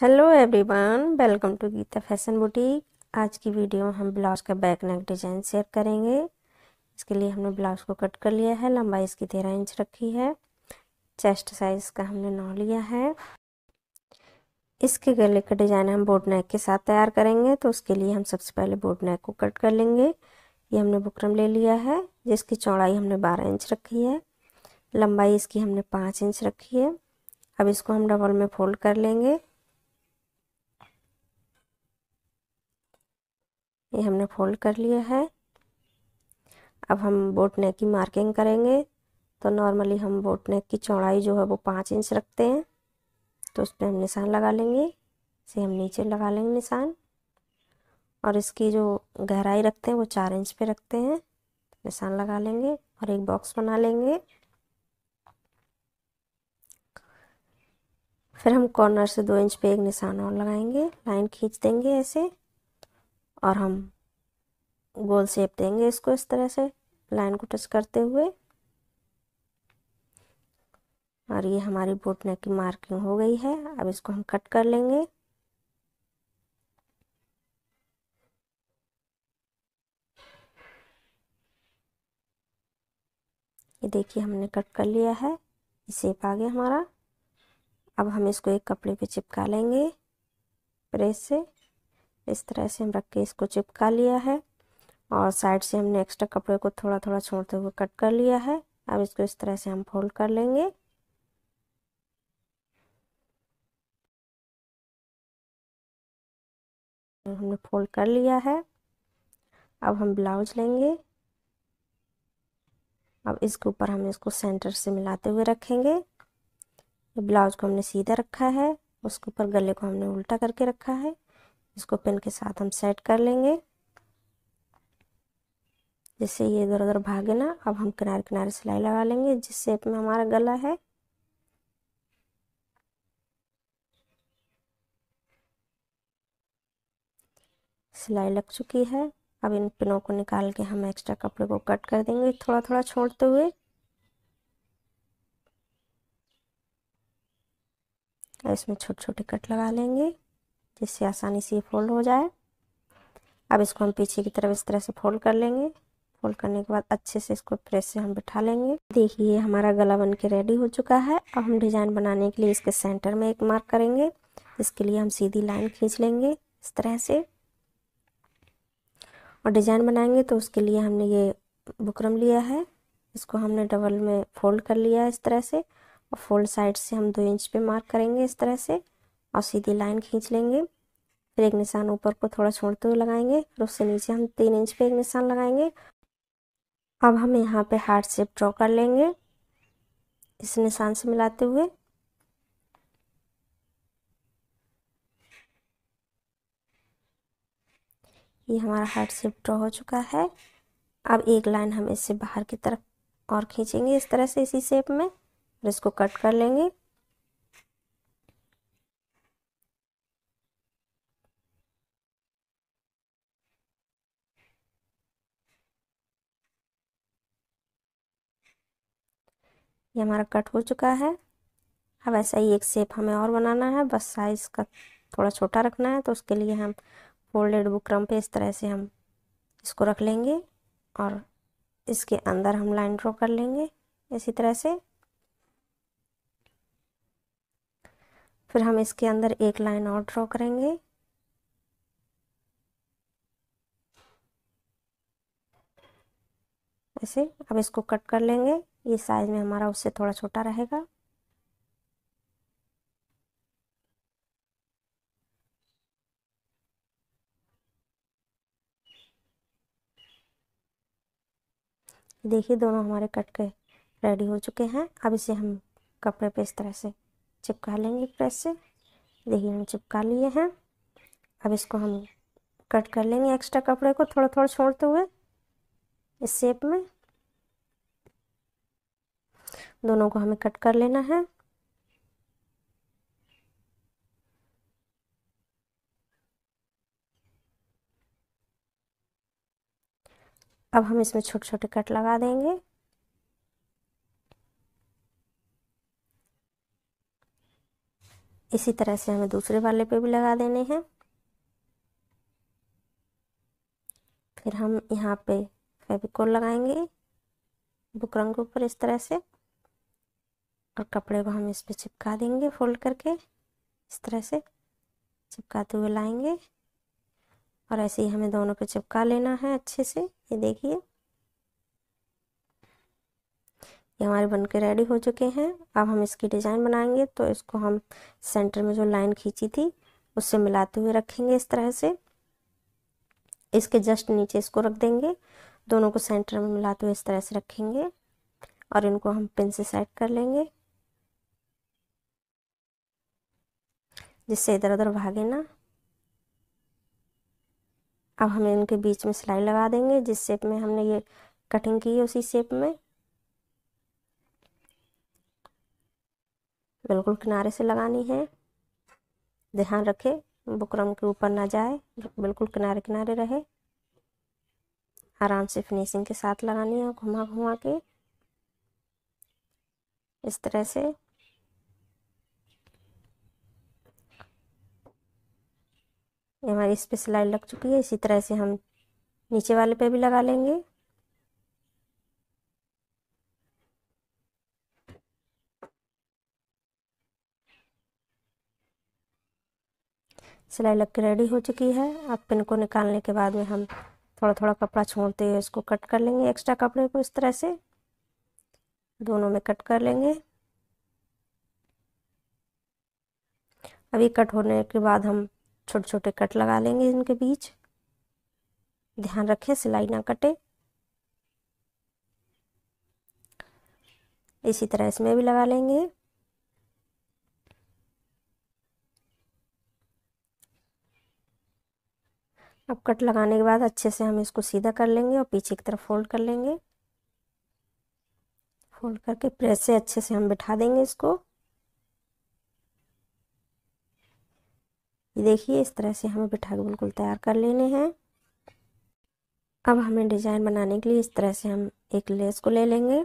hello everyone welcome to Geeta fashion boutique आज की video में हम ब्लाउज का बैक नेक डिजाइन शेयर करेंगे इसके लिए हमने ब्लाउज को कट कर लिया है लंबाई इसकी तेरह इंच रखी है चेस्ट साइज का हमने नौ लिया है इसके गले का डिजाइन हम बोट नेक के साथ तैयार करेंगे तो उसके लिए हम सबसे पहले बोर्ड नेक को कट कर लेंगे ये हमने बुकरम ले लिया है जिसकी चौड़ाई हमने बारह इंच रखी है लंबाई इसकी हमने पाँच इंच रखी है अब इसको हम डबल में फोल्ड कर लेंगे ये हमने फोल्ड कर लिया है अब हम बोट नेक की मार्किंग करेंगे तो नॉर्मली हम बोट नेक की चौड़ाई जो है वो पाँच इंच रखते हैं तो उस पर हम निशान लगा लेंगे इसे हम नीचे लगा लेंगे निशान और इसकी जो गहराई रखते हैं वो चार इंच पे रखते हैं निशान लगा लेंगे और एक बॉक्स बना लेंगे फिर हम कॉर्नर से दो इंच पे एक निशान और लगाएंगे लाइन खींच देंगे ऐसे और हम गोल सेप देंगे इसको इस तरह से लाइन को टच करते हुए और ये हमारी बोट नेक की मार्किंग हो गई है अब इसको हम कट कर लेंगे ये देखिए हमने कट कर लिया है ये शेप आ गया हमारा अब हम इसको एक कपड़े पे चिपका लेंगे प्रेस से इस तरह से हम रख के इसको चिपका लिया है और साइड से हमने एक्स्ट्रा कपड़े को थोड़ा थोड़ा छोड़ते हुए कट कर लिया है अब इसको इस तरह से हम फोल्ड कर लेंगे हमने फोल्ड कर लिया है अब हम ब्लाउज लेंगे अब इसके ऊपर हम इसको सेंटर से मिलाते हुए रखेंगे ब्लाउज को हमने सीधा रखा है उसके ऊपर गले को हमने उल्टा करके रखा है इसको पेन के साथ हम सेट कर लेंगे जिससे ये इधर उधर भागे ना अब हम किनारे किनारे सिलाई लगा लेंगे जिस शेप में हमारा गला है सिलाई लग चुकी है अब इन पिनों को निकाल के हम एक्स्ट्रा कपड़े को कट कर देंगे थोड़ा थोड़ा छोड़ते हुए इसमें छोटे छोटे कट लगा लेंगे जिससे आसानी से ये फोल्ड हो जाए अब इसको हम पीछे की तरफ इस तरह से फोल्ड कर लेंगे फोल्ड करने के बाद अच्छे से इसको प्रेस से हम बिठा लेंगे देखिए हमारा गला बन के रेडी हो चुका है अब हम डिज़ाइन बनाने के लिए इसके सेंटर में एक मार्क करेंगे इसके लिए हम सीधी लाइन खींच लेंगे इस तरह से और डिज़ाइन बनाएंगे तो उसके लिए हमने ये बुकरम लिया है इसको हमने डबल में फोल्ड कर लिया है इस तरह से और फोल्ड साइड से हम दो इंच पे मार्क करेंगे इस तरह से और सीधी लाइन खींच लेंगे फिर एक निशान ऊपर को थोड़ा छोड़ते हुए लगाएंगे फिर उससे नीचे हम तीन इंच पे एक निशान लगाएंगे अब हम यहाँ पे हार्ट शेप ड्रॉ कर लेंगे इस निशान से मिलाते हुए ये हमारा हार्ट शेप ड्रॉ हो चुका है अब एक लाइन हम इससे बाहर की तरफ और खींचेंगे इस तरह से इसी शेप में और इसको कट कर लेंगे ये हमारा कट हो चुका है अब ऐसा ही एक सेप हमें और बनाना है बस साइज़ का थोड़ा छोटा रखना है तो उसके लिए हम फोल्डेड बुक्रम पे इस तरह से हम इसको रख लेंगे और इसके अंदर हम लाइन ड्रॉ कर लेंगे इसी तरह से फिर हम इसके अंदर एक लाइन और ड्रॉ करेंगे ऐसे अब इसको कट कर लेंगे ये साइज़ में हमारा उससे थोड़ा छोटा रहेगा देखिए दोनों हमारे कट के रेडी हो चुके हैं अब इसे हम कपड़े पे इस तरह से चिपका लेंगे प्रेस से देखिए हम चिपका लिए हैं अब इसको हम कट कर लेंगे एक्स्ट्रा कपड़े को थोड़ा थोड़ा छोड़ते हुए इस शेप में दोनों को हमें कट कर लेना है अब हम इसमें छोटे छोटे कट लगा देंगे इसी तरह से हमें दूसरे वाले पे भी लगा देने हैं फिर हम यहाँ पे फेविकोल लगाएंगे बुकरम के ऊपर इस तरह से और कपड़े को हम इस पर चिपका देंगे फोल्ड करके इस तरह से चिपकाते हुए लाएंगे और ऐसे ही हमें दोनों पे चिपका लेना है अच्छे से ये देखिए ये हमारे बन के रेडी हो चुके हैं अब हम इसकी डिज़ाइन बनाएंगे तो इसको हम सेंटर में जो लाइन खींची थी उससे मिलाते हुए रखेंगे इस तरह से इसके जस्ट नीचे इसको रख देंगे दोनों को सेंटर में मिलाते हुए इस तरह से रखेंगे और इनको हम पिन से सेट कर लेंगे जिससे इधर उधर भागे ना अब हम इनके बीच में सिलाई लगा देंगे जिस शेप में हमने ये कटिंग की है उसी शेप में बिल्कुल किनारे से लगानी है ध्यान रखे बुकरम के ऊपर ना जाए बिल्कुल किनारे किनारे रहे आराम से फिनिशिंग के साथ लगानी है घुमा घुमा के इस तरह से ये हमारी इस पर सिलाई लग चुकी है इसी तरह से हम नीचे वाले पे भी लगा लेंगे सिलाई लग के रेडी हो चुकी है अब पिन को निकालने के बाद में हम थोड़ा थोड़ा कपड़ा छोड़ते हुए इसको कट कर लेंगे एक्स्ट्रा कपड़े को इस तरह से दोनों में कट कर लेंगे अभी कट होने के बाद हम छोटे छोटे कट लगा लेंगे इनके बीच ध्यान रखें सिलाई ना कटे इसी तरह इसमें भी लगा लेंगे अब कट लगाने के बाद अच्छे से हम इसको सीधा कर लेंगे और पीछे की तरफ फोल्ड कर लेंगे फोल्ड करके प्रेस से अच्छे से हम बिठा देंगे इसको ये देखिए इस तरह से हमें बिठा के बिल्कुल तैयार कर लेने हैं अब हमें डिज़ाइन बनाने के लिए इस तरह से हम एक लेस को ले लेंगे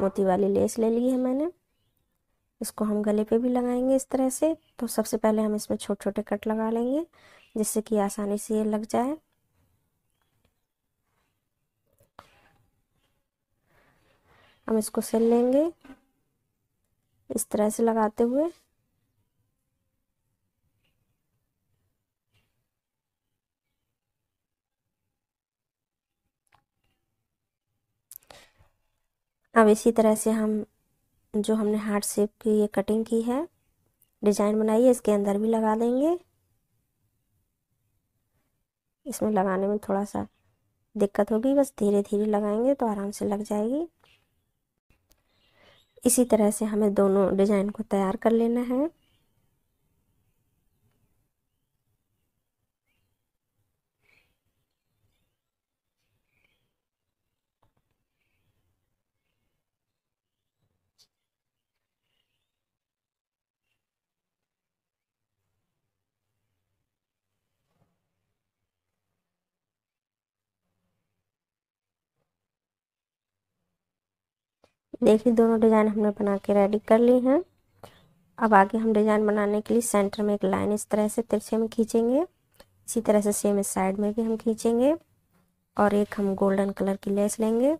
मोती वाली लेस ले ली है मैंने इसको हम गले पे भी लगाएंगे इस तरह से तो सबसे पहले हम इसमें छोटे छोटे कट लगा लेंगे जिससे कि आसानी से ये लग जाए हम इसको सिल लेंगे इस तरह से लगाते हुए अब इसी तरह से हम जो हमने हार्ट शेप की ये कटिंग की है डिजाइन बनाई है इसके अंदर भी लगा देंगे इसमें लगाने में थोड़ा सा दिक्कत होगी बस धीरे धीरे लगाएंगे तो आराम से लग जाएगी इसी तरह से हमें दोनों डिज़ाइन को तैयार कर लेना है देखिए दोनों डिज़ाइन हमने बना के रेडी कर ली हैं अब आगे हम डिज़ाइन बनाने के लिए सेंटर में एक लाइन इस तरह से तिरछे में खींचेंगे इसी तरह से सेम इस साइड में भी हम खींचेंगे और एक हम गोल्डन कलर की लेस लेंगे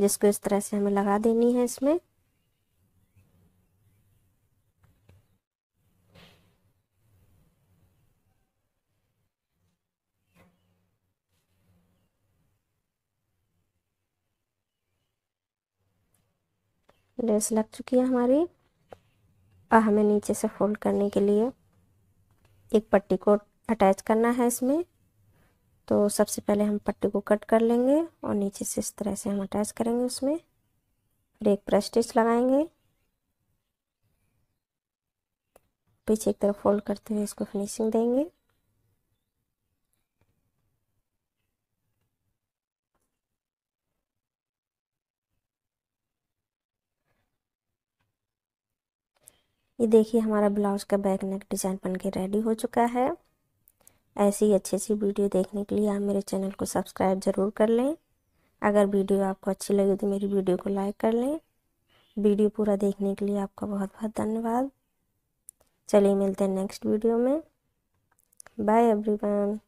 जिसको इस तरह से हमें लगा देनी है इसमें लेस लग चुकी है हमारी और हमें नीचे से फोल्ड करने के लिए एक पट्टी को अटैच करना है इसमें तो सबसे पहले हम पट्टी को कट कर लेंगे और नीचे से इस तरह से हम अटैच करेंगे उसमें फिर एक प्रेस स्टिच लगाएंगे पीछे एक तरफ फोल्ड करते हुए इसको फिनिशिंग देंगे ये देखिए हमारा ब्लाउज का बैक नेक डिज़ाइन बन के रेडी हो चुका है ऐसी ही अच्छी सी वीडियो देखने के लिए आप मेरे चैनल को सब्सक्राइब ज़रूर कर लें अगर वीडियो आपको अच्छी लगी तो मेरी वीडियो को लाइक कर लें वीडियो पूरा देखने के लिए आपका बहुत बहुत धन्यवाद चलिए मिलते हैं नेक्स्ट वीडियो में बाय एवरीवन